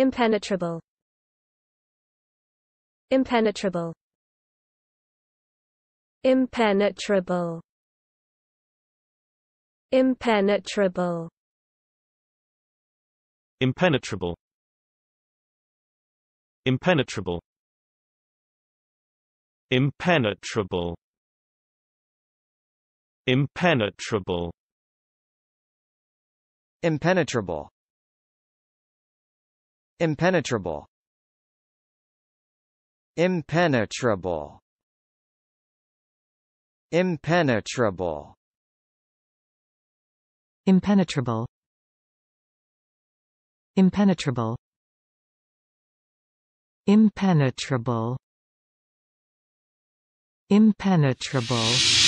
Impenetrable. Impenetrable. Impenetrable. Impenetrable. Impenetrable. Impenetrable. Impenetrable. Impenetrable. Impenetrable. Impenetrable Impenetrable Impenetrable Impenetrable Impenetrable Impenetrable Impenetrable